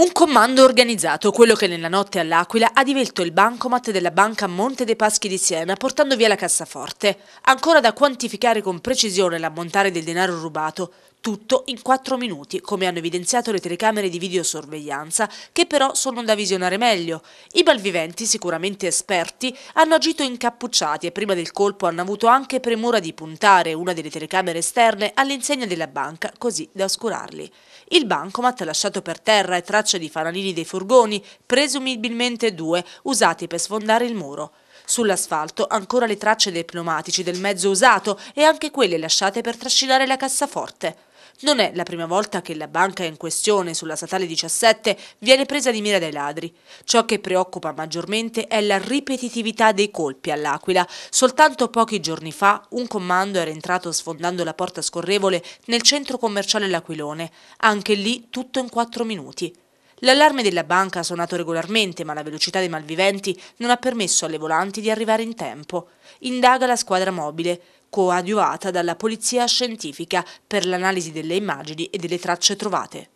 Un comando organizzato, quello che nella notte all'Aquila ha divelto il bancomat della banca Monte dei Paschi di Siena portando via la cassaforte. Ancora da quantificare con precisione l'ammontare del denaro rubato, tutto in 4 minuti, come hanno evidenziato le telecamere di videosorveglianza, che però sono da visionare meglio. I malviventi, sicuramente esperti, hanno agito incappucciati e prima del colpo hanno avuto anche premura di puntare una delle telecamere esterne all'insegna della banca, così da oscurarli. Il bancomat lasciato per terra e tracce di fanalini dei furgoni, presumibilmente due, usati per sfondare il muro. Sull'asfalto ancora le tracce dei pneumatici del mezzo usato e anche quelle lasciate per trascinare la cassaforte. Non è la prima volta che la banca in questione sulla statale 17 viene presa di mira dai ladri. Ciò che preoccupa maggiormente è la ripetitività dei colpi all'Aquila. Soltanto pochi giorni fa un comando era entrato sfondando la porta scorrevole nel centro commerciale L'Aquilone. Anche lì tutto in quattro minuti. L'allarme della banca ha suonato regolarmente, ma la velocità dei malviventi non ha permesso alle volanti di arrivare in tempo. Indaga la squadra mobile, coadiuvata dalla polizia scientifica per l'analisi delle immagini e delle tracce trovate.